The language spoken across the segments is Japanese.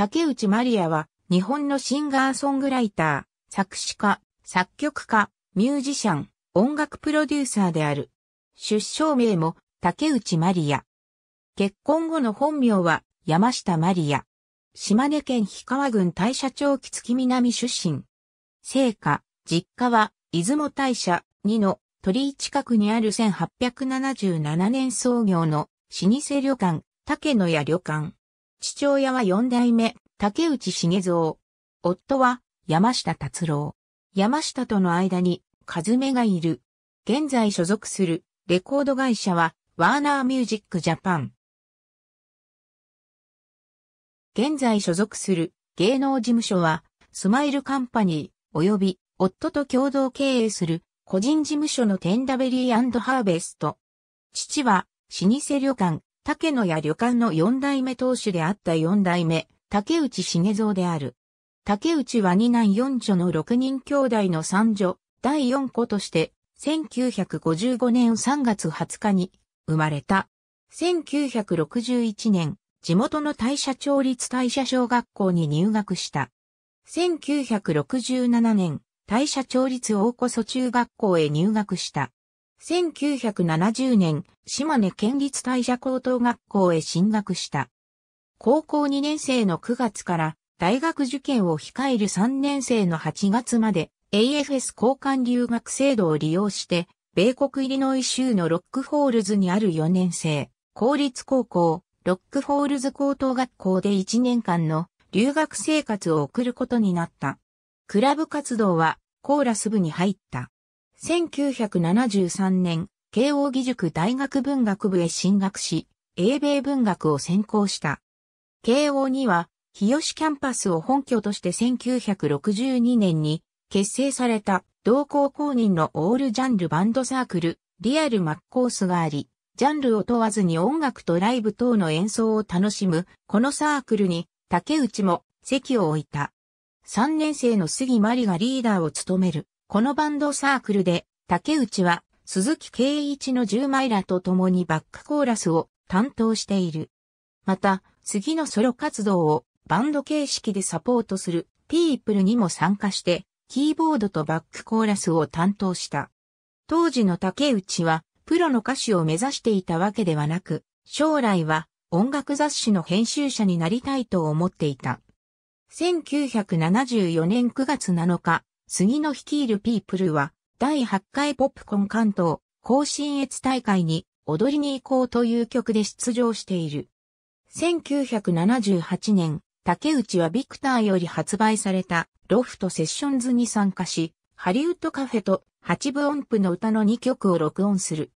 竹内まりやは、日本のシンガーソングライター、作詞家、作曲家、ミュージシャン、音楽プロデューサーである。出生名も、竹内まりや。結婚後の本名は、山下まりや。島根県氷川郡大社町木月南出身。生家、実家は、出雲大社2の鳥居近くにある1877年創業の老舗旅館、竹野屋旅館。父親は四代目、竹内茂蔵。夫は山下達郎。山下との間に、和目がいる。現在所属するレコード会社は、ワーナーミュージックジャパン。現在所属する芸能事務所は、スマイルカンパニー、及び、夫と共同経営する個人事務所のテンダベリーハーベスト。父は、老舗旅館、竹野屋旅館の四代目当主であった四代目、竹内茂蔵である。竹内は二男四女の六人兄弟の三女、第四子として、1955年3月20日に生まれた。1961年、地元の大社町立大社小学校に入学した。1967年、大社町立大古祖中学校へ入学した。1970年、島根県立大社高等学校へ進学した。高校2年生の9月から大学受験を控える3年生の8月まで AFS 交換留学制度を利用して、米国イリノイ州のロックホールズにある4年生、公立高校、ロックホールズ高等学校で1年間の留学生活を送ることになった。クラブ活動はコーラス部に入った。1973年、慶応義塾大学文学部へ進学し、英米文学を専攻した。慶応には、日吉キャンパスを本拠として1962年に結成された同校公認のオールジャンルバンドサークル、リアルマッコースがあり、ジャンルを問わずに音楽とライブ等の演奏を楽しむ、このサークルに竹内も席を置いた。3年生の杉マリがリーダーを務める。このバンドサークルで、竹内は鈴木圭一の10枚らと共にバックコーラスを担当している。また、次のソロ活動をバンド形式でサポートするピープルにも参加して、キーボードとバックコーラスを担当した。当時の竹内は、プロの歌手を目指していたわけではなく、将来は音楽雑誌の編集者になりたいと思っていた。1974年9月7日、杉野率いるピープルは、第8回ポップコン関東、甲信越大会に、踊りに行こうという曲で出場している。1978年、竹内はビクターより発売された、ロフトセッションズに参加し、ハリウッドカフェと八部音符の歌の2曲を録音する。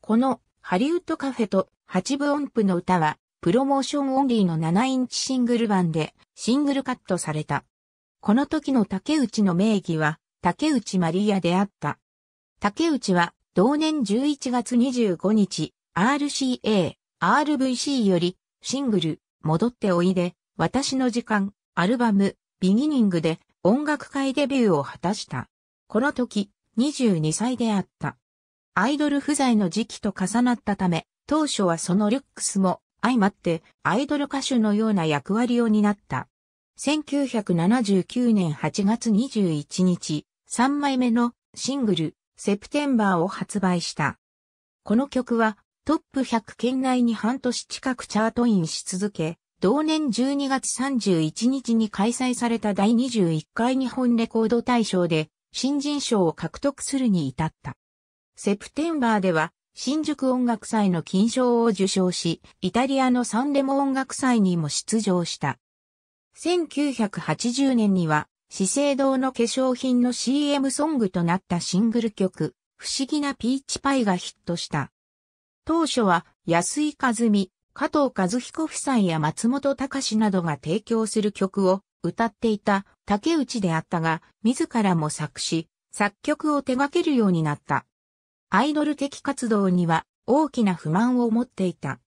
このハリウッドカフェと八部音符の歌はプロモーションオンリーの7インチシングル版でシングルカットされた。この時の竹内の名義は、竹内マリアであった。竹内は、同年11月25日、RCA、RVC より、シングル、戻っておいで、私の時間、アルバム、ビギニングで、音楽界デビューを果たした。この時、22歳であった。アイドル不在の時期と重なったため、当初はそのルックスも相まってアイドル歌手のような役割を担った。1979年8月21日、3枚目のシングル、セプテンバーを発売した。この曲はトップ100圏内に半年近くチャートインし続け、同年12月31日に開催された第21回日本レコード大賞で新人賞を獲得するに至った。セプテンバーでは新宿音楽祭の金賞を受賞し、イタリアのサンレモ音楽祭にも出場した。1980年には、資生堂の化粧品の CM ソングとなったシングル曲、不思議なピーチパイがヒットした。当初は、安井和美、加藤和彦夫妻や松本隆などが提供する曲を歌っていた竹内であったが、自らも作詞、作曲を手掛けるようになった。アイドル的活動には大きな不満を持っていた。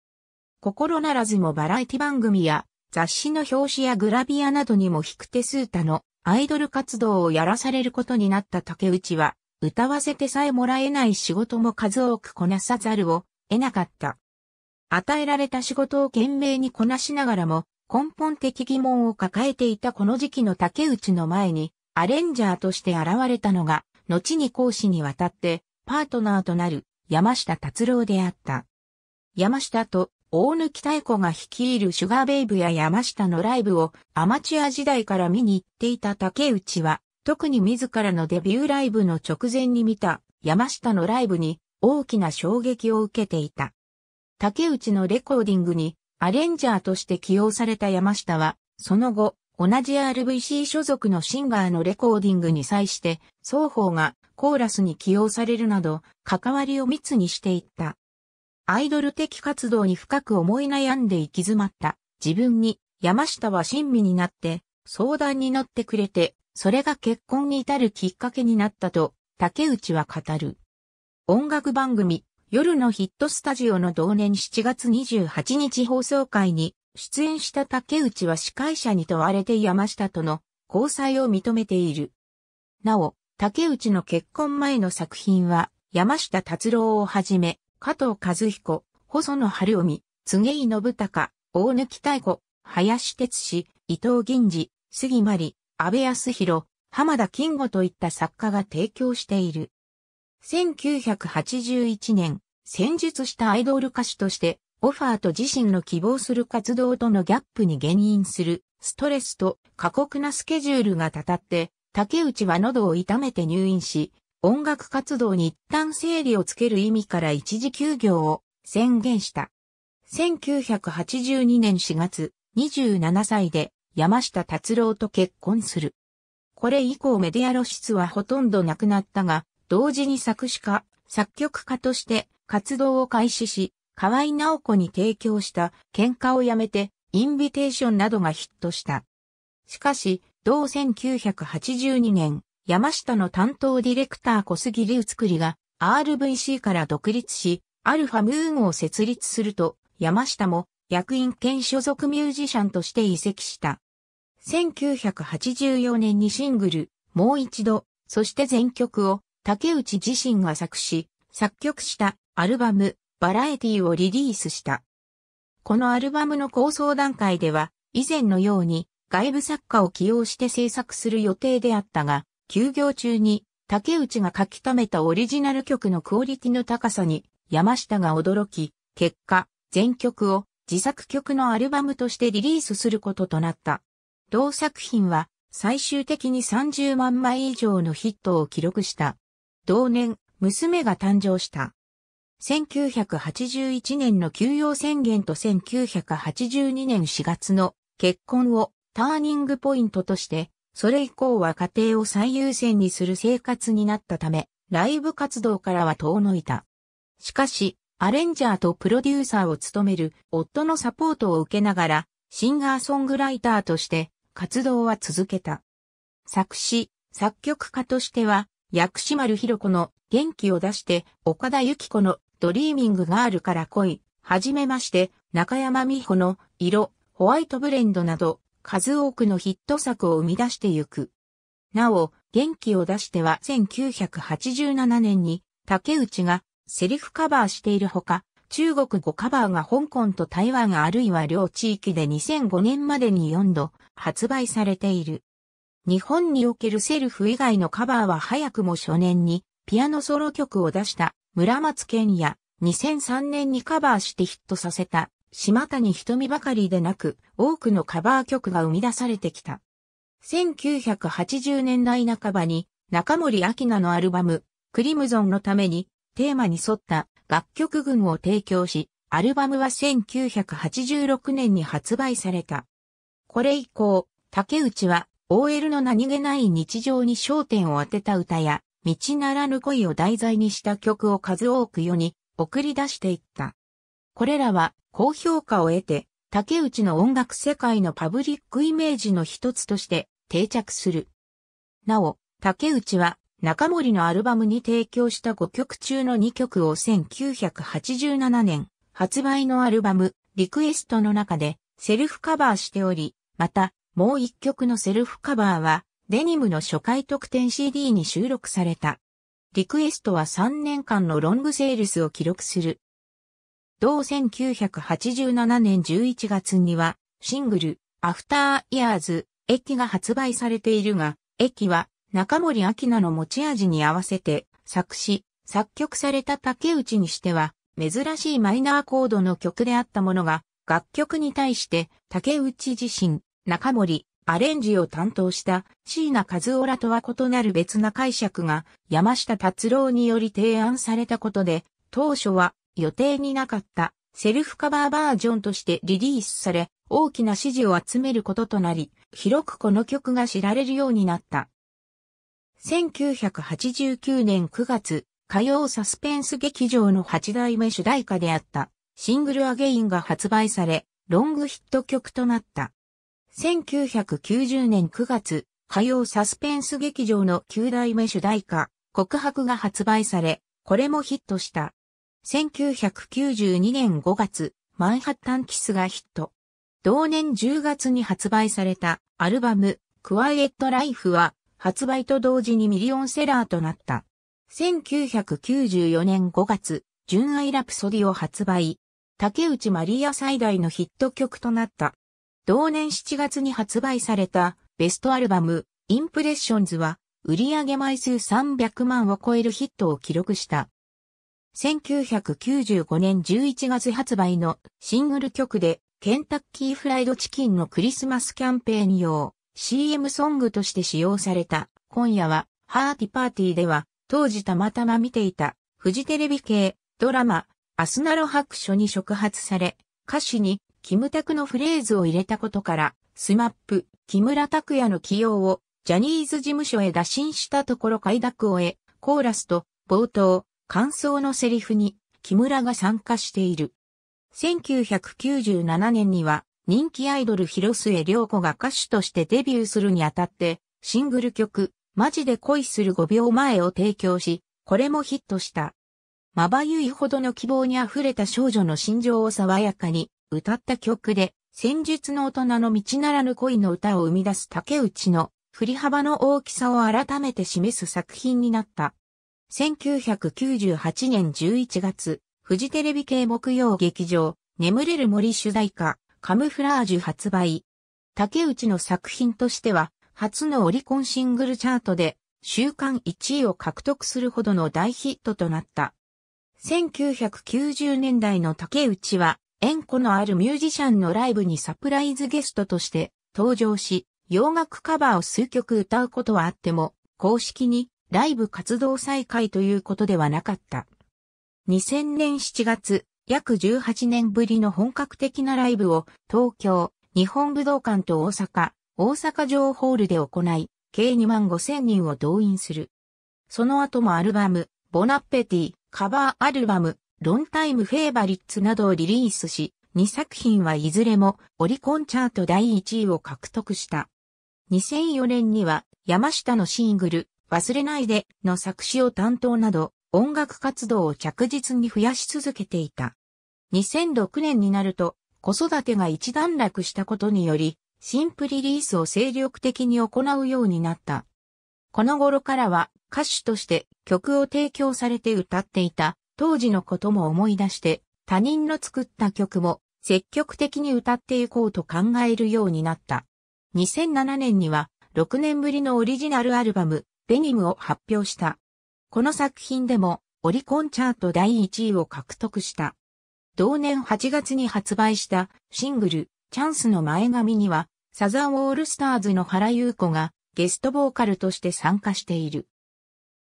心ならずもバラエティ番組や雑誌の表紙やグラビアなどにも引く手数多のアイドル活動をやらされることになった竹内は、歌わせてさえもらえない仕事も数多くこなさざるを得なかった。与えられた仕事を懸命にこなしながらも、根本的疑問を抱えていたこの時期の竹内の前に、アレンジャーとして現れたのが、後に講師にわたって、パートナーとなる、山下達郎であった。山下と大貫太子が率いるシュガーベイブや山下のライブをアマチュア時代から見に行っていた竹内は、特に自らのデビューライブの直前に見た山下のライブに大きな衝撃を受けていた。竹内のレコーディングにアレンジャーとして起用された山下は、その後、同じ RVC 所属のシンガーのレコーディングに際して、双方がコーラスに起用されるなど、関わりを密にしていった。アイドル的活動に深く思い悩んで行き詰まった自分に山下は親身になって相談に乗ってくれて、それが結婚に至るきっかけになったと竹内は語る。音楽番組夜のヒットスタジオの同年7月28日放送会に出演した竹内は司会者に問われて山下との交際を認めている。なお、竹内の結婚前の作品は山下達郎をはじめ加藤和彦、細野晴臣、柘井信孝、大貫太鼓、林哲氏、伊藤銀次、杉ま里、安倍康弘、浜田金吾といった作家が提供している。1981年、戦術したアイドル歌手として、オファーと自身の希望する活動とのギャップに原因する、ストレスと過酷なスケジュールがたたって、竹内は喉を痛めて入院し、音楽活動に一旦整理をつける意味から一時休業を宣言した。1982年4月、27歳で山下達郎と結婚する。これ以降メディア露出はほとんどなくなったが、同時に作詞家、作曲家として活動を開始し、河合直子に提供した喧嘩をやめて、インビテーションなどがヒットした。しかし、同1982年、山下の担当ディレクター小杉隆作りが RVC から独立し、アルファムーンを設立すると、山下も役員兼所属ミュージシャンとして移籍した。1984年にシングル、もう一度、そして全曲を竹内自身が作詞、作曲したアルバム、バラエティをリリースした。このアルバムの構想段階では、以前のように外部作家を起用して制作する予定であったが、休業中に竹内が書き留めたオリジナル曲のクオリティの高さに山下が驚き、結果、全曲を自作曲のアルバムとしてリリースすることとなった。同作品は最終的に30万枚以上のヒットを記録した。同年、娘が誕生した。1981年の休養宣言と1982年4月の結婚をターニングポイントとしてそれ以降は家庭を最優先にする生活になったため、ライブ活動からは遠のいた。しかし、アレンジャーとプロデューサーを務める夫のサポートを受けながら、シンガーソングライターとして活動は続けた。作詞、作曲家としては、薬師丸ひろ子の元気を出して、岡田由紀子のドリーミングガールからい、はじめまして、中山美穂の色、ホワイトブレンドなど、数多くのヒット作を生み出してゆく。なお、元気を出しては1987年に竹内がセリフカバーしているほか、中国語カバーが香港と台湾あるいは両地域で2005年までに4度発売されている。日本におけるセルフ以外のカバーは早くも初年にピアノソロ曲を出した村松健や2003年にカバーしてヒットさせた島谷瞳ばかりでなく、多くのカバー曲が生み出されてきた。1980年代半ばに、中森明菜のアルバム、クリムゾンのために、テーマに沿った楽曲群を提供し、アルバムは1986年に発売された。これ以降、竹内は OL の何気ない日常に焦点を当てた歌や、道ならぬ恋を題材にした曲を数多く世に送り出していった。これらは高評価を得て、竹内の音楽世界のパブリックイメージの一つとして定着する。なお、竹内は中森のアルバムに提供した5曲中の2曲を1987年発売のアルバムリクエストの中でセルフカバーしており、またもう1曲のセルフカバーはデニムの初回特典 CD に収録された。リクエストは3年間のロングセールスを記録する同1987年11月には、シングル、アフターイヤーズ、駅が発売されているが、駅は中森明菜の持ち味に合わせて作詞、作曲された竹内にしては珍しいマイナーコードの曲であったものが楽曲に対して竹内自身、中森、アレンジを担当した椎名和夫らとは異なる別な解釈が山下達郎により提案されたことで当初は予定になかったセルフカバーバージョンとしてリリースされ、大きな支持を集めることとなり、広くこの曲が知られるようになった。1989年9月、火曜サスペンス劇場の8代目主題歌であったシングルアゲインが発売され、ロングヒット曲となった。1990年9月、火曜サスペンス劇場の9代目主題歌、告白が発売され、これもヒットした。1992年5月、マンハッタンキスがヒット。同年10月に発売されたアルバム、クワイエットライフは発売と同時にミリオンセラーとなった。1994年5月、純愛ラプソディを発売。竹内マリア最大のヒット曲となった。同年7月に発売されたベストアルバム、インプレッションズは売上枚数300万を超えるヒットを記録した。1995年11月発売のシングル曲で、ケンタッキーフライドチキンのクリスマスキャンペーン用 CM ソングとして使用された今夜はハーティパーティーでは当時たまたま見ていたフジテレビ系ドラマアスナロ白書に触発され歌詞にキムタクのフレーズを入れたことからスマップ木村拓也の起用をジャニーズ事務所へ打診したところ快諾を得コーラスと冒頭感想のセリフに木村が参加している。1997年には人気アイドル広末涼子が歌手としてデビューするにあたってシングル曲マジで恋する5秒前を提供し、これもヒットした。まばゆいほどの希望に溢れた少女の心情を爽やかに歌った曲で、戦術の大人の道ならぬ恋の歌を生み出す竹内の振り幅の大きさを改めて示す作品になった。1998年11月、フジテレビ系木曜劇場、眠れる森主題歌、カムフラージュ発売。竹内の作品としては、初のオリコンシングルチャートで、週間1位を獲得するほどの大ヒットとなった。1990年代の竹内は、縁故のあるミュージシャンのライブにサプライズゲストとして登場し、洋楽カバーを数曲歌うことはあっても、公式にライブ活動再開ということではなかった。2000年7月、約18年ぶりの本格的なライブを東京、日本武道館と大阪、大阪城ホールで行い、計2万5千人を動員する。その後もアルバム、ボナッペティ、カバーアルバム、ロンタイムフェイバリッツなどをリリースし、2作品はいずれもオリコンチャート第1位を獲得した。2004年には山下のシングル、忘れないでの作詞を担当など、音楽活動を着実に増やし続けていた。2006年になると、子育てが一段落したことにより、新プリリースを精力的に行うようになった。この頃からは歌手として曲を提供されて歌っていた当時のことも思い出して他人の作った曲も積極的に歌っていこうと考えるようになった。2007年には6年ぶりのオリジナルアルバムデニムを発表した。この作品でもオリコンチャート第1位を獲得した。同年8月に発売したシングルチャンスの前髪にはサザンオールスターズの原優子がゲストボーカルとして参加している。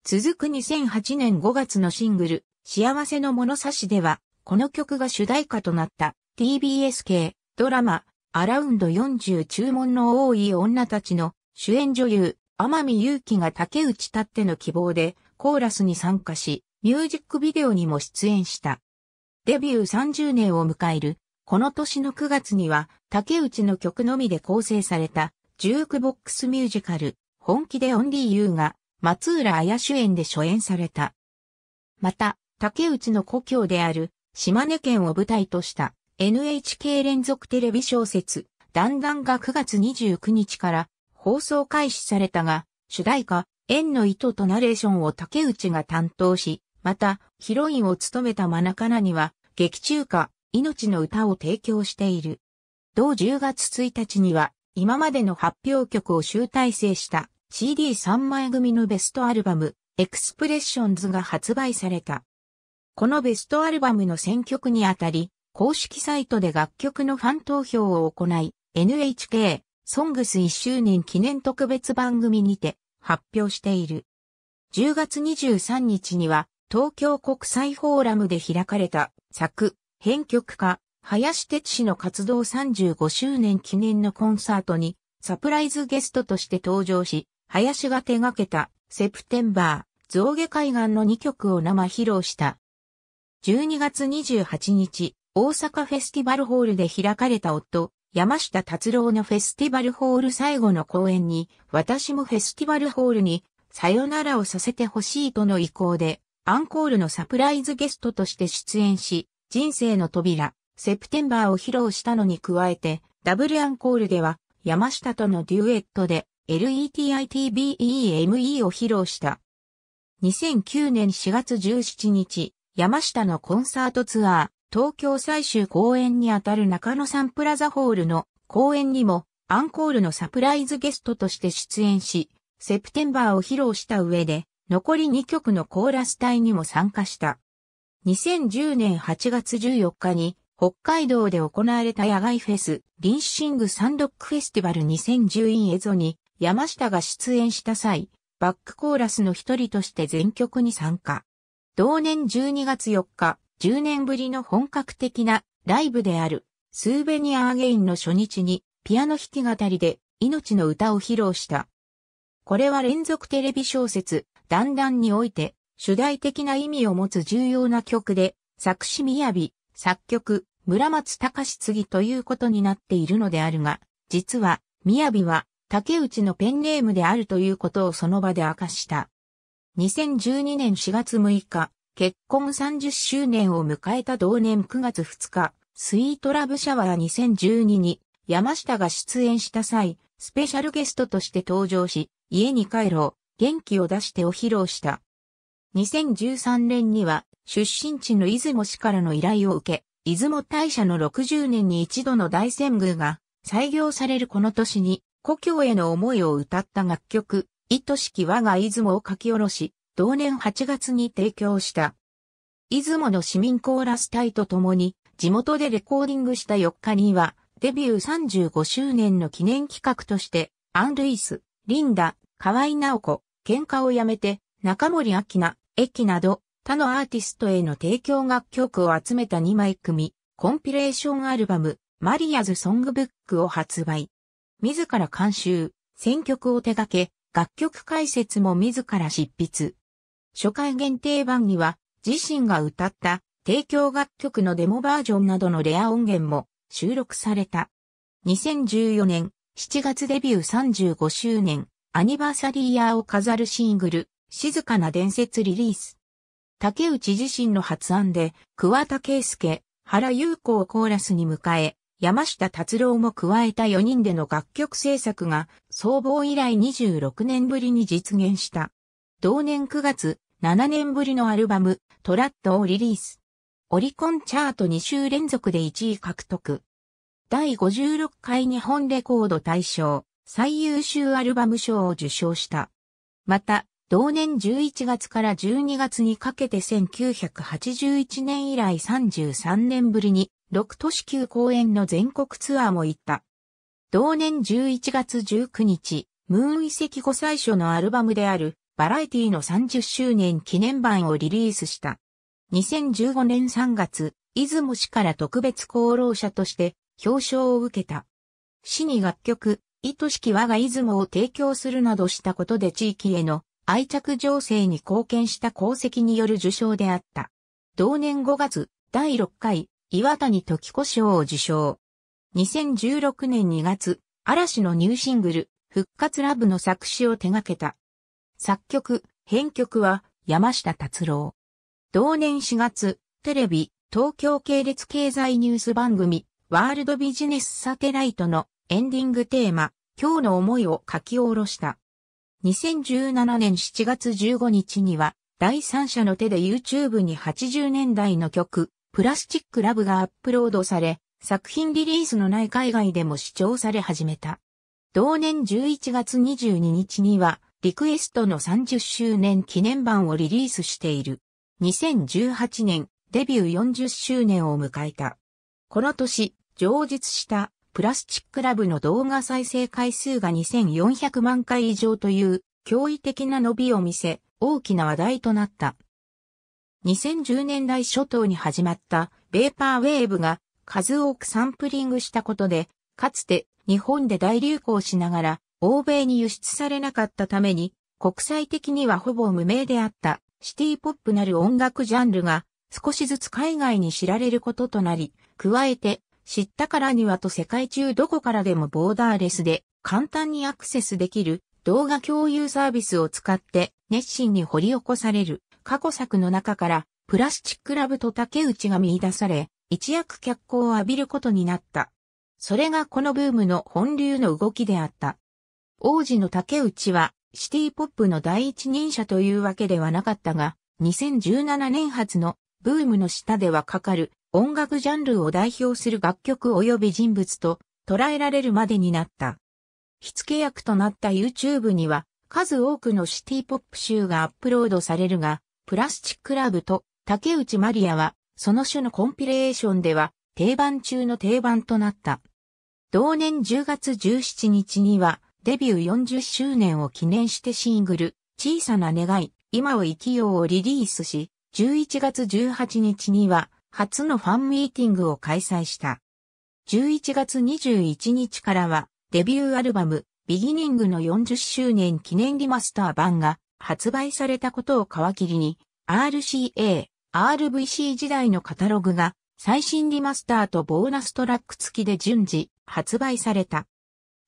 続く2008年5月のシングル幸せの物差しではこの曲が主題歌となった TBS 系ドラマアラウンド40注文の多い女たちの主演女優天海祐希が竹内たっての希望でコーラスに参加し、ミュージックビデオにも出演した。デビュー30年を迎える、この年の9月には竹内の曲のみで構成されたジュークボックスミュージカル、本気でオンリーユーが松浦綾主演で初演された。また、竹内の故郷である島根県を舞台とした NHK 連続テレビ小説、だんだんが9月29日から放送開始されたが、主題歌、縁の糸とナレーションを竹内が担当し、また、ヒロインを務めたマナカナには、劇中歌、命の歌を提供している。同10月1日には、今までの発表曲を集大成した CD3 枚組のベストアルバム、エクスプレッションズが発売された。このベストアルバムの選曲にあたり、公式サイトで楽曲のファン投票を行い、NHK ソングス1周年記念特別番組にて発表している。10月23日には東京国際フォーラムで開かれた作、編曲家、林哲氏の活動35周年記念のコンサートにサプライズゲストとして登場し、林が手掛けたセプテンバー、象牙海岸の2曲を生披露した。12月28日、大阪フェスティバルホールで開かれた夫、山下達郎のフェスティバルホール最後の公演に、私もフェスティバルホールに、さよならをさせてほしいとの意向で、アンコールのサプライズゲストとして出演し、人生の扉、セプテンバーを披露したのに加えて、ダブルアンコールでは、山下とのデュエットで、LETITBEME を披露した。2009年4月17日、山下のコンサートツアー、東京最終公演にあたる中野サンプラザホールの公演にもアンコールのサプライズゲストとして出演し、セプテンバーを披露した上で、残り2曲のコーラス隊にも参加した。2010年8月14日に、北海道で行われた野外フェス、リンシングサンドックフェスティバル 2010in エゾに、山下が出演した際、バックコーラスの一人として全曲に参加。同年12月4日、10年ぶりの本格的なライブである、スーベニアアゲインの初日に、ピアノ弾き語りで、命の歌を披露した。これは連続テレビ小説、だんだんにおいて、主題的な意味を持つ重要な曲で、作詞みやび、作曲、村松隆次ということになっているのであるが、実は、みやびは、竹内のペンネームであるということをその場で明かした。2012年4月6日、結婚30周年を迎えた同年9月2日、スイートラブシャワー2012に山下が出演した際、スペシャルゲストとして登場し、家に帰ろう、元気を出してを披露した。2013年には出身地の出雲市からの依頼を受け、出雲大社の60年に一度の大仙宮が採用されるこの年に故郷への思いを歌った楽曲、愛しき我が出雲を書き下ろし、同年8月に提供した。出雲の市民コーラス隊と共に、地元でレコーディングした4日には、デビュー35周年の記念企画として、アン・ルイス、リンダ、河合直子、喧嘩をやめて、中森明菜、駅など、他のアーティストへの提供楽曲を集めた2枚組、コンピレーションアルバム、マリアズ・ソングブックを発売。自ら監修、選曲を手掛け、楽曲解説も自ら執筆。初回限定版には、自身が歌った提供楽曲のデモバージョンなどのレア音源も収録された。2014年7月デビュー35周年アニバーサリーイヤーを飾るシングル、静かな伝説リリース。竹内自身の発案で、桑田圭介、原優子をコーラスに迎え、山下達郎も加えた4人での楽曲制作が、総合以来26年ぶりに実現した。同年9月、7年ぶりのアルバム、トラットをリリース。オリコンチャート2週連続で1位獲得。第56回日本レコード大賞、最優秀アルバム賞を受賞した。また、同年11月から12月にかけて1981年以来33年ぶりに6都市9公演の全国ツアーも行った。同年11月19日、ムーン遺跡後最初のアルバムであるバラエティの30周年記念版をリリースした。2015年3月、出雲市から特別功労者として表彰を受けた。市に楽曲、愛しき我が出雲を提供するなどしたことで地域への愛着情勢に貢献した功績による受賞であった。同年5月、第6回、岩谷時子賞を受賞。2016年2月、嵐のニューシングル、復活ラブの作詞を手掛けた。作曲、編曲は山下達郎。同年4月、テレビ、東京系列経済ニュース番組、ワールドビジネスサテライトのエンディングテーマ、今日の思いを書き下ろした。2017年7月15日には、第三者の手で YouTube に80年代の曲、プラスチックラブがアップロードされ、作品リリースのない海外でも視聴され始めた。同年11月22日には、リクエストの30周年記念版をリリースしている。2018年、デビュー40周年を迎えた。この年、上述したプラスチックラブの動画再生回数が2400万回以上という驚異的な伸びを見せ、大きな話題となった。2010年代初頭に始まったベーパーウェーブが数多くサンプリングしたことで、かつて日本で大流行しながら欧米に輸出されなかったために、国際的にはほぼ無名であったシティポップなる音楽ジャンルが少しずつ海外に知られることとなり、加えて知ったからにはと世界中どこからでもボーダーレスで簡単にアクセスできる動画共有サービスを使って熱心に掘り起こされる過去作の中からプラスチックラブと竹内が見出され一躍脚光を浴びることになった。それがこのブームの本流の動きであった。王子の竹内はシティポップの第一人者というわけではなかったが、2017年発のブームの下ではかかる音楽ジャンルを代表する楽曲及び人物と捉えられるまでになった。火付け役となった YouTube には数多くのシティポップ集がアップロードされるが、プラスチックラブと竹内マリアはその種のコンピレーションでは定番中の定番となった。同年10月17日にはデビュー40周年を記念してシングル、小さな願い、今を生きようをリリースし、11月18日には初のファンミーティングを開催した。11月21日からはデビューアルバム、ビギニングの40周年記念リマスター版が発売されたことを皮切りに、RCA、RVC 時代のカタログが最新リマスターとボーナストラック付きで順次発売された。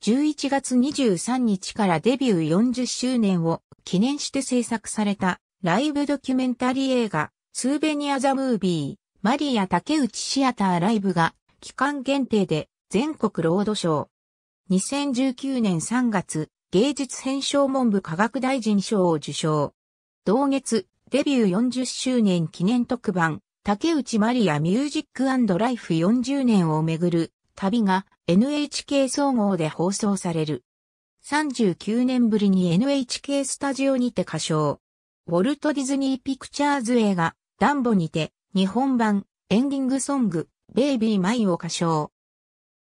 11月23日からデビュー40周年を記念して制作されたライブドキュメンタリー映画スーベニア・ザ・ムービーマリア竹内シアターライブが期間限定で全国ロードショー。2019年3月芸術編賞文部科学大臣賞を受賞。同月デビュー40周年記念特番竹内マリアミュージックライフ40年をめぐる旅が NHK 総合で放送される。39年ぶりに NHK スタジオにて歌唱。ウォルト・ディズニー・ピクチャーズ映画、ダンボにて、日本版、エンディングソング、ベイビー・マイを歌唱。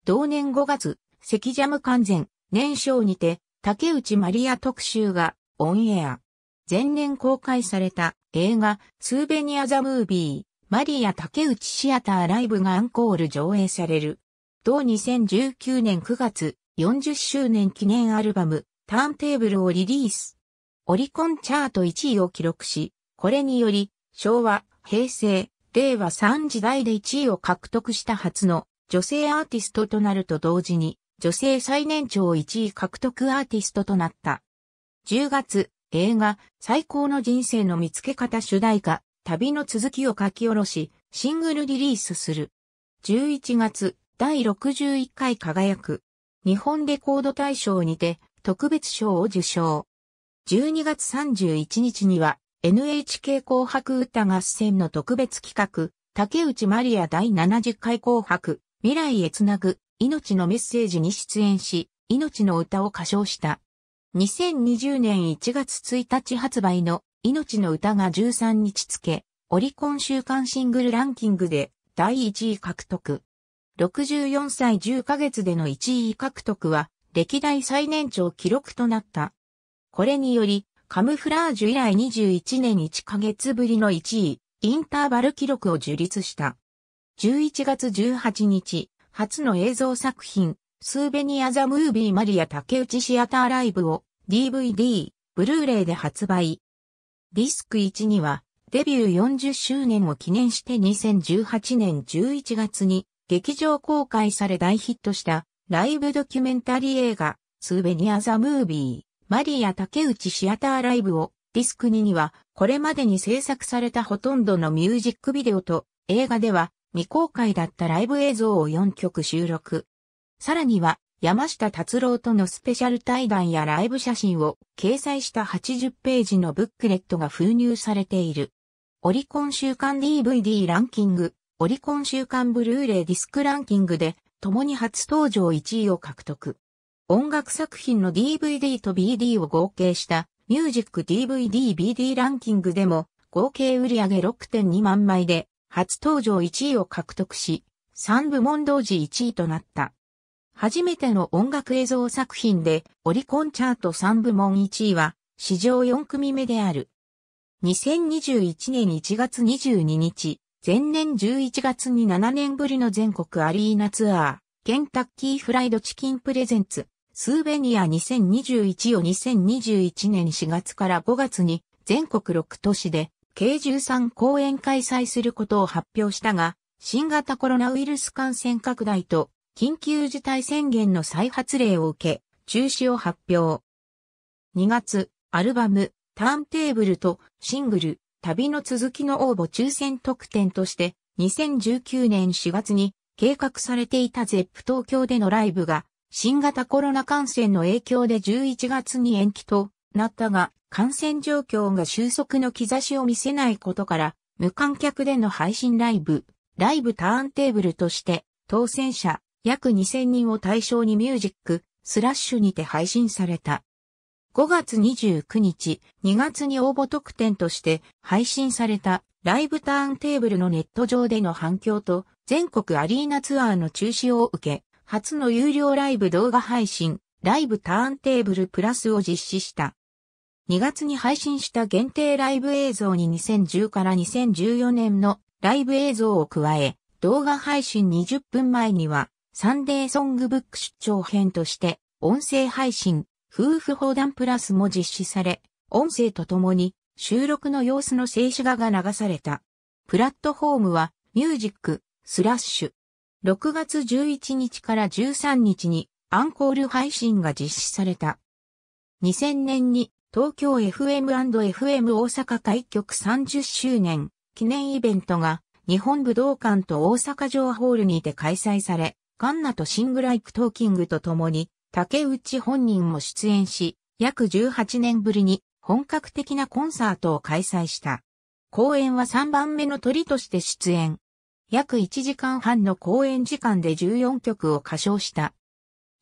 同年5月、関ジャム完全、年賞にて、竹内マリア特集が、オンエア。前年公開された映画、スーベニア・ザ・ムービー、マリア・竹内シアターライブがアンコール上映される。同2019年9月40周年記念アルバム、ターンテーブルをリリース。オリコンチャート1位を記録し、これにより、昭和、平成、令和3時代で1位を獲得した初の女性アーティストとなると同時に、女性最年長1位獲得アーティストとなった。10月、映画、最高の人生の見つけ方主題歌、旅の続きを書き下ろし、シングルリリースする。11月、第61回輝く、日本レコード大賞にて特別賞を受賞。12月31日には NHK 紅白歌合戦の特別企画、竹内まりや第70回紅白、未来へつなぐ、命のメッセージに出演し、命の歌を歌唱した。2020年1月1日発売の命の歌が13日付、オリコン週間シングルランキングで第1位獲得。64歳10ヶ月での1位獲得は歴代最年長記録となった。これにより、カムフラージュ以来21年1ヶ月ぶりの1位、インターバル記録を樹立した。11月18日、初の映像作品、スーベニア・ザ・ムービー・マリア竹内シアターライブを DVD、ブルーレイで発売。ディスク1には、デビュー40周年を記念して2018年11月に劇場公開され大ヒットしたライブドキュメンタリー映画、スーベニア・ザ・ムービー、マリア・竹内シアターライブをディスク2には、これまでに制作されたほとんどのミュージックビデオと、映画では未公開だったライブ映像を4曲収録。さらには、山下達郎とのスペシャル対談やライブ写真を掲載した80ページのブックレットが封入されている。オリコン週間 DVD ランキングオリコン週間ブルーレイディスクランキングで、共に初登場1位を獲得。音楽作品の DVD と BD を合計したミュージック DVD BD ランキングでも合計売上6.2万枚で初登場1位を獲得し、3部門同時1位となった。初めての音楽映像作品でオリコンチャート3部門1位は史上4組目である。2021年1月22日、前年11月に7年ぶりの全国アリーナツアー、ケンタッキーフライドチキンプレゼンツ、スーベニア2021を2021年4月から5月に全国6都市で計13公演開催することを発表したが、新型コロナウイルス感染拡大と緊急事態宣言の再発令を受け、中止を発表。2月、アルバム、ターンテーブルとシングル、旅の続きの応募抽選特典として、2019年4月に計画されていたゼップ東京でのライブが、新型コロナ感染の影響で11月に延期となったが、感染状況が収束の兆しを見せないことから、無観客での配信ライブ、ライブターンテーブルとして、当選者約2000人を対象にミュージック、スラッシュにて配信された。5月29日、2月に応募特典として配信されたライブターンテーブルのネット上での反響と全国アリーナツアーの中止を受け、初の有料ライブ動画配信、ライブターンテーブルプラスを実施した。2月に配信した限定ライブ映像に2010から2014年のライブ映像を加え、動画配信20分前には、サンデーソングブック出張編として、音声配信、夫婦砲弾プラスも実施され、音声とともに収録の様子の静止画が流された。プラットフォームは、ミュージック、スラッシュ。6月11日から13日にアンコール配信が実施された。2000年に東京 FM&FM 大阪開局30周年記念イベントが日本武道館と大阪城ホールにて開催され、カンナとシングライクトーキングとともに竹内本人も出演し、約18年ぶりに本格的なコンサートを開催した。公演は3番目の鳥として出演。約1時間半の公演時間で14曲を歌唱した。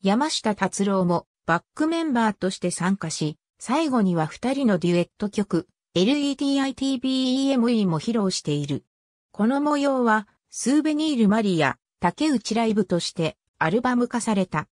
山下達郎もバックメンバーとして参加し、最後には2人のデュエット曲、LETITBEME も披露している。この模様は、スーベニールマリア、竹内ライブとしてアルバム化された。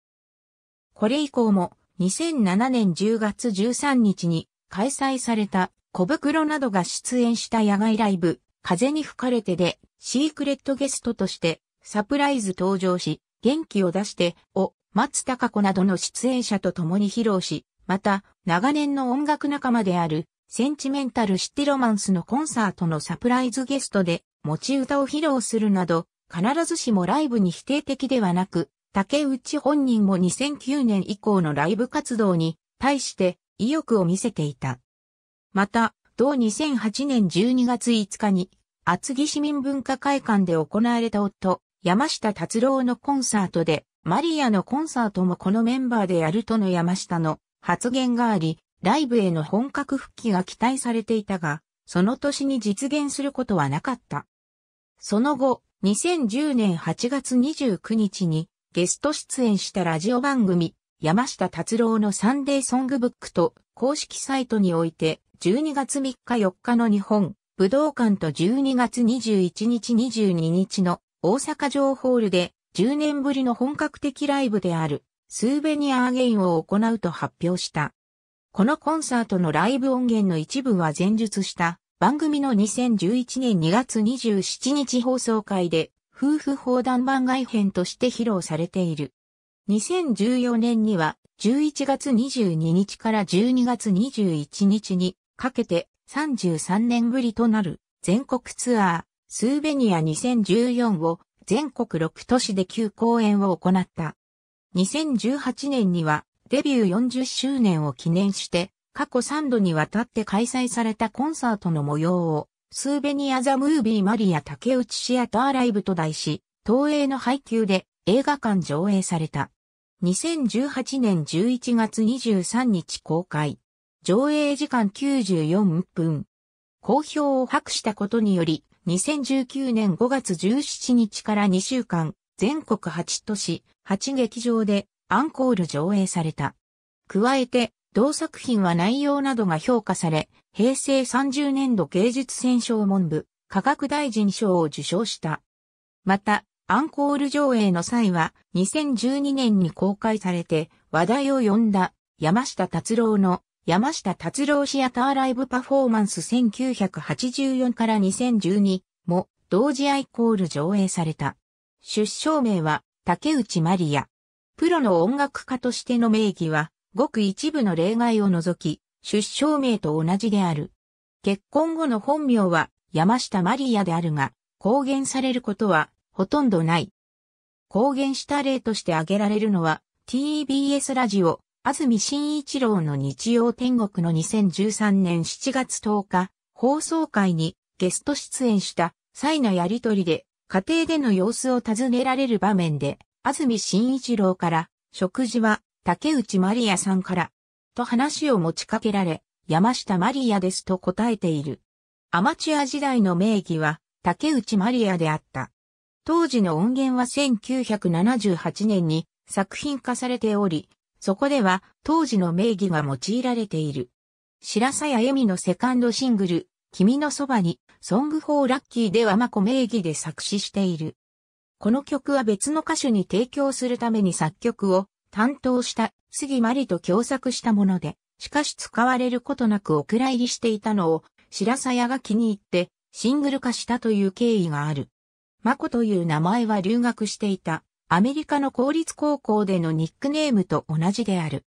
これ以降も2007年10月13日に開催された小袋などが出演した野外ライブ、風に吹かれてでシークレットゲストとしてサプライズ登場し、元気を出してを松高子などの出演者と共に披露し、また長年の音楽仲間であるセンチメンタルシティロマンスのコンサートのサプライズゲストで持ち歌を披露するなど、必ずしもライブに否定的ではなく、竹内本人も2009年以降のライブ活動に対して意欲を見せていた。また、同2008年12月5日に厚木市民文化会館で行われた夫、山下達郎のコンサートで、マリアのコンサートもこのメンバーでやるとの山下の発言があり、ライブへの本格復帰が期待されていたが、その年に実現することはなかった。その後、2010年8月29日に、ゲスト出演したラジオ番組、山下達郎のサンデーソングブックと公式サイトにおいて、12月3日4日の日本武道館と12月21日22日の大阪城ホールで10年ぶりの本格的ライブであるスーベニアーゲインを行うと発表した。このコンサートのライブ音源の一部は前述した番組の2011年2月27日放送会で夫婦砲弾番外編として披露されている。2014年には11月22日から12月21日にかけて33年ぶりとなる全国ツアースーベニア2014を全国6都市で9公演を行った。2018年にはデビュー40周年を記念して過去3度にわたって開催されたコンサートの模様をスーベニア・ザ・ムービー・マリア・竹内シアターライブと題し、東映の配給で映画館上映された。2018年11月23日公開。上映時間94分。好評を博したことにより、2019年5月17日から2週間、全国8都市、8劇場でアンコール上映された。加えて、同作品は内容などが評価され、平成30年度芸術選奨文部科学大臣賞を受賞した。また、アンコール上映の際は2012年に公開されて話題を呼んだ山下達郎の山下達郎シアターライブパフォーマンス1984から2012も同時アイコール上映された。出生名は竹内マリア。プロの音楽家としての名義はごく一部の例外を除き出生名と同じである。結婚後の本名は山下マリアであるが、公言されることはほとんどない。公言した例として挙げられるのは、TBS ラジオ、安住紳一郎の日曜天国の2013年7月10日、放送会にゲスト出演した際のやりとりで、家庭での様子を尋ねられる場面で、安住紳一郎から、食事は竹内マリアさんから、と話を持ちかけられ、山下マリアですと答えている。アマチュア時代の名義は竹内マリアであった。当時の音源は1978年に作品化されており、そこでは当時の名義が用いられている。白鞘恵美のセカンドシングル、君のそばに、ソングフォーラッキーではマコ名義で作詞している。この曲は別の歌手に提供するために作曲を担当した杉真理と共作したもので、しかし使われることなくお蔵入りしていたのを白鞘が気に入ってシングル化したという経緯がある。マコという名前は留学していたアメリカの公立高校でのニックネームと同じである。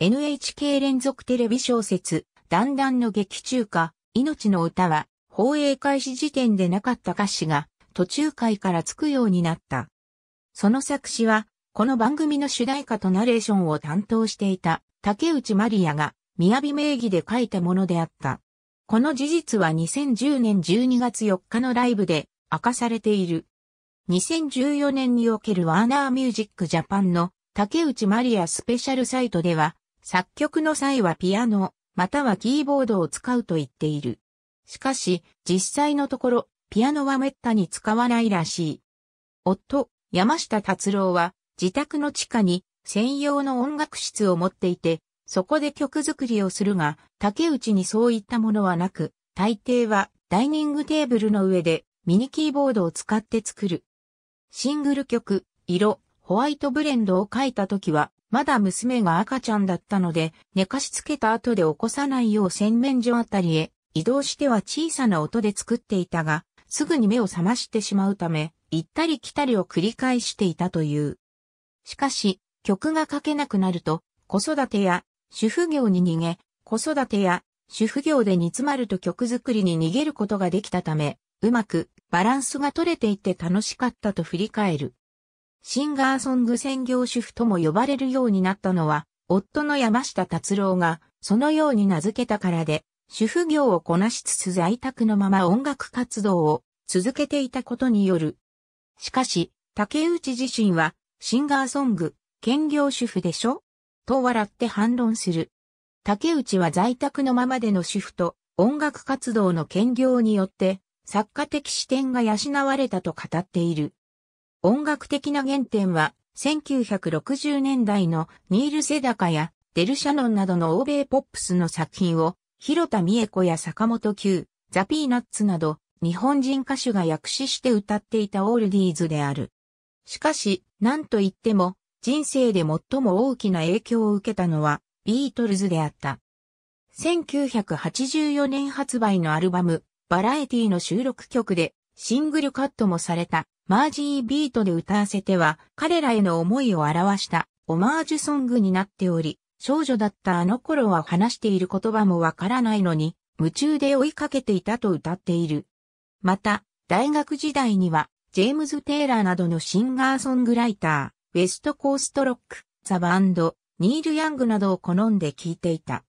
NHK 連続テレビ小説、だんだんの劇中歌、命の歌は、放映開始時点でなかった歌詞が、途中回からつくようになった。その作詞は、この番組の主題歌とナレーションを担当していた竹内まりやが、雅名義で書いたものであった。この事実は2010年12月4日のライブで明かされている。2014年におけるワーナーミュージックジャパンの竹内まりやスペシャルサイトでは、作曲の際はピアノ、またはキーボードを使うと言っている。しかし、実際のところ、ピアノは滅多に使わないらしい。夫、山下達郎は、自宅の地下に専用の音楽室を持っていて、そこで曲作りをするが、竹内にそういったものはなく、大抵はダイニングテーブルの上でミニキーボードを使って作る。シングル曲、色、ホワイトブレンドを書いた時は、まだ娘が赤ちゃんだったので、寝かしつけた後で起こさないよう洗面所あたりへ移動しては小さな音で作っていたが、すぐに目を覚ましてしまうため、行ったり来たりを繰り返していたという。しかし、曲が書けなくなると、子育てや主婦業に逃げ、子育てや主婦業で煮詰まると曲作りに逃げることができたため、うまくバランスが取れていて楽しかったと振り返る。シンガーソング専業主婦とも呼ばれるようになったのは、夫の山下達郎がそのように名付けたからで、主婦業をこなしつつ在宅のまま音楽活動を続けていたことによる。しかし、竹内自身はシンガーソング、兼業主婦でしょと笑って反論する。竹内は在宅のままでの主婦と音楽活動の兼業によって作家的視点が養われたと語っている。音楽的な原点は1960年代のニール・セダカやデル・シャノンなどの欧米ポップスの作品を広田美恵子や坂本九、ザ・ピーナッツなど日本人歌手が訳詞して歌っていたオールディーズである。しかし、なんと言っても、人生で最も大きな影響を受けたのは、ビートルズであった。1984年発売のアルバム、バラエティの収録曲で、シングルカットもされた、マージービートで歌わせては、彼らへの思いを表した、オマージュソングになっており、少女だったあの頃は話している言葉もわからないのに、夢中で追いかけていたと歌っている。また、大学時代には、ジェームズ・テイラーなどのシンガーソングライター、ウェストコーストロック、ザ・バンド、ニール・ヤングなどを好んで聴いていた。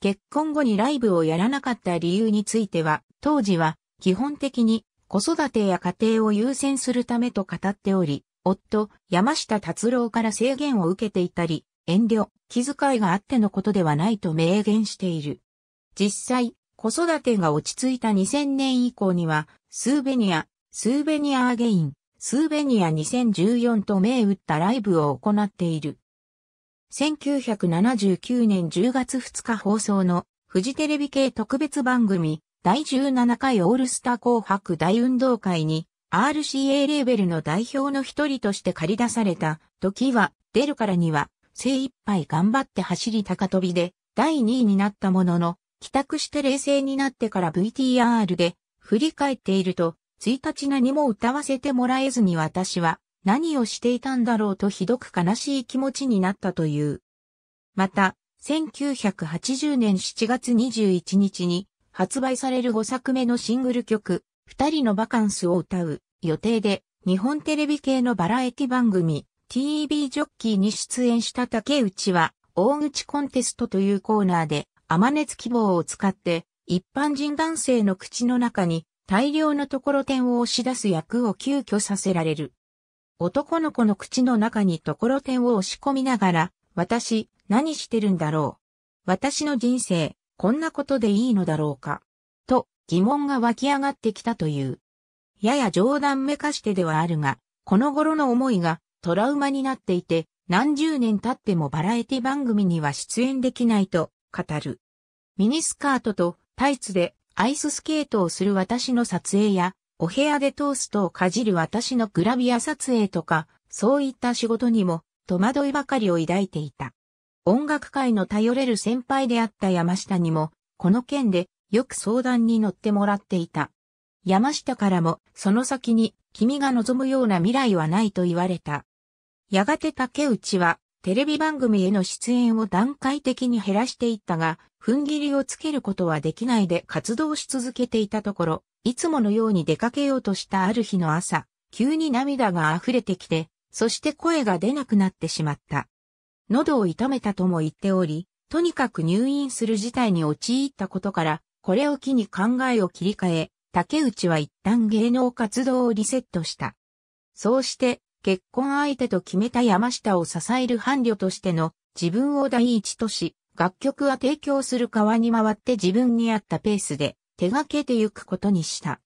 結婚後にライブをやらなかった理由については、当時は基本的に子育てや家庭を優先するためと語っており、夫、山下達郎から制限を受けていたり、遠慮、気遣いがあってのことではないと明言している。実際、子育てが落ち着いた2000年以降には、スーベニア、スーベニアアゲイン、スーベニア2014と銘打ったライブを行っている。1979年10月2日放送のフジテレビ系特別番組第17回オールスター紅白大運動会に RCA レーベルの代表の一人として借り出された時は出るからには精一杯頑張って走り高飛びで第2位になったものの帰宅して冷静になってから VTR で振り返っていると1日何も歌わせてもらえずに私は何をしていたんだろうとひどく悲しい気持ちになったという。また、1980年7月21日に発売される5作目のシングル曲、二人のバカンスを歌う予定で、日本テレビ系のバラエティ番組、TV ジョッキーに出演した竹内は、大口コンテストというコーナーで、天熱希望を使って、一般人男性の口の中に大量のところてんを押し出す役を急遽させられる。男の子の口の中にところてんを押し込みながら、私、何してるんだろう。私の人生、こんなことでいいのだろうか。と、疑問が湧き上がってきたという。やや冗談めかしてではあるが、この頃の思いがトラウマになっていて、何十年経ってもバラエティ番組には出演できないと語る。ミニスカートとタイツでアイススケートをする私の撮影や、お部屋でトーストをかじる私のグラビア撮影とか、そういった仕事にも戸惑いばかりを抱いていた。音楽界の頼れる先輩であった山下にも、この件でよく相談に乗ってもらっていた。山下からもその先に君が望むような未来はないと言われた。やがて竹内はテレビ番組への出演を段階的に減らしていったが、踏ん切りをつけることはできないで活動し続けていたところ、いつものように出かけようとしたある日の朝、急に涙が溢れてきて、そして声が出なくなってしまった。喉を痛めたとも言っており、とにかく入院する事態に陥ったことから、これを機に考えを切り替え、竹内は一旦芸能活動をリセットした。そうして、結婚相手と決めた山下を支える伴侶としての自分を第一とし、楽曲は提供する側に回って自分に合ったペースで手掛けてゆくことにした。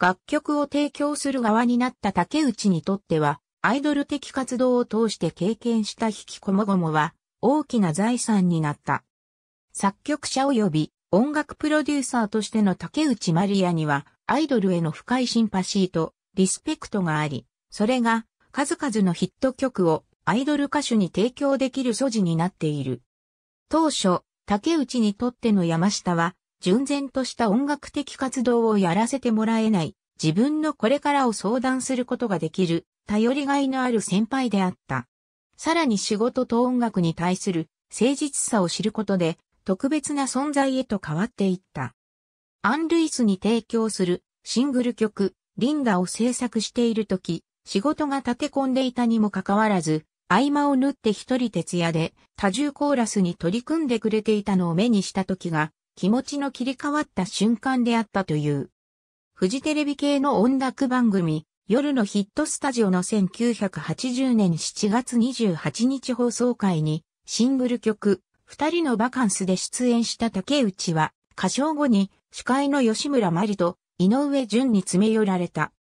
楽曲を提供する側になった竹内にとっては、アイドル的活動を通して経験した引きこもごもは、大きな財産になった。作曲者及び音楽プロデューサーとしての竹内まりやには、アイドルへの深いシンパシーとリスペクトがあり、それが数々のヒット曲をアイドル歌手に提供できる素地になっている。当初、竹内にとっての山下は、純然とした音楽的活動をやらせてもらえない、自分のこれからを相談することができる、頼りがいのある先輩であった。さらに仕事と音楽に対する誠実さを知ることで、特別な存在へと変わっていった。アン・ルイスに提供するシングル曲、リンダを制作しているとき、仕事が立て込んでいたにもかかわらず、合間を縫って一人徹夜で多重コーラスに取り組んでくれていたのを目にした時が気持ちの切り替わった瞬間であったという。フジテレビ系の音楽番組夜のヒットスタジオの1980年7月28日放送会にシングル曲二人のバカンスで出演した竹内は歌唱後に司会の吉村麻里と井上淳に詰め寄られた。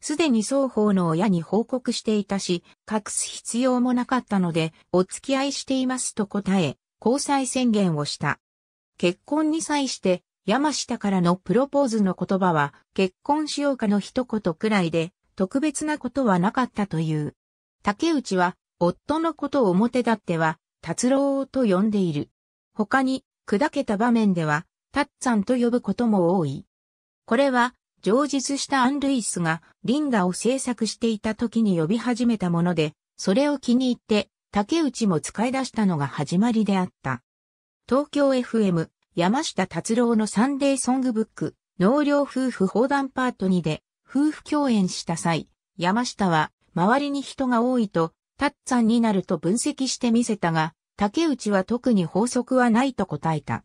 すでに双方の親に報告していたし、隠す必要もなかったので、お付き合いしていますと答え、交際宣言をした。結婚に際して、山下からのプロポーズの言葉は、結婚しようかの一言くらいで、特別なことはなかったという。竹内は、夫のことを表立っては、達郎と呼んでいる。他に、砕けた場面では、たっつぁんと呼ぶことも多い。これは、上述したアン・ルイスがリンダを制作していた時に呼び始めたもので、それを気に入って竹内も使い出したのが始まりであった。東京 FM 山下達郎のサンデーソングブック農業夫婦砲弾パート2で夫婦共演した際、山下は周りに人が多いとタッツんンになると分析してみせたが、竹内は特に法則はないと答えた。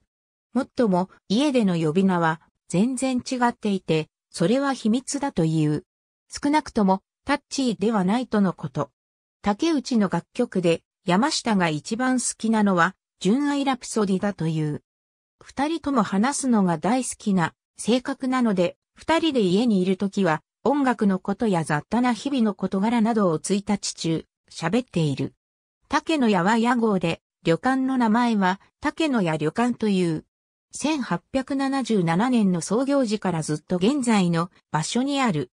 もっとも家での呼び名は全然違っていて、それは秘密だという。少なくとも、タッチーではないとのこと。竹内の楽曲で、山下が一番好きなのは、純愛ラプソディだという。二人とも話すのが大好きな性格なので、二人で家にいるときは、音楽のことや雑多な日々の事柄などを一日中、喋っている。竹野屋は屋号で、旅館の名前は竹野屋旅館という。1877年の創業時からずっと現在の場所にある。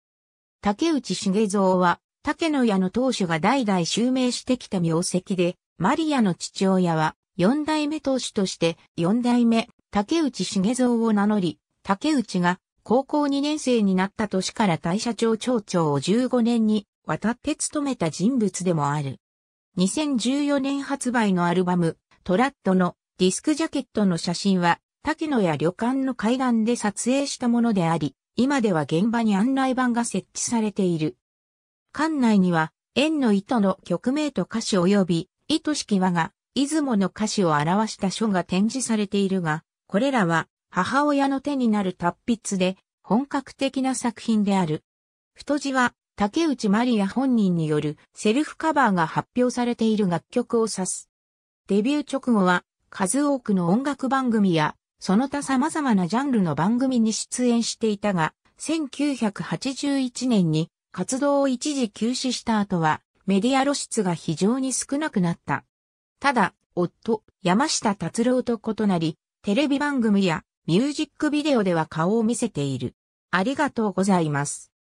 竹内茂蔵は、竹の屋の当主が代々襲名してきた名跡で、マリアの父親は、四代目当主として、四代目、竹内茂蔵を名乗り、竹内が、高校2年生になった年から大社長町長を15年に、渡って務めた人物でもある。2014年発売のアルバム、トラッドのディスクジャケットの写真は、滝野や旅館の階段で撮影したものであり、今では現場に案内板が設置されている。館内には、縁の糸の曲名と歌詞及び、糸式和が、出雲の歌詞を表した書が展示されているが、これらは、母親の手になる達筆で、本格的な作品である。太字は、竹内まりや本人によるセルフカバーが発表されている楽曲を指す。デビュー直後は、数多くの音楽番組やその他様々なジャンルの番組に出演していたが、1981年に活動を一時休止した後は、メディア露出が非常に少なくなった。ただ、夫、山下達郎と異なり、テレビ番組やミュージックビデオでは顔を見せている。ありがとうございます。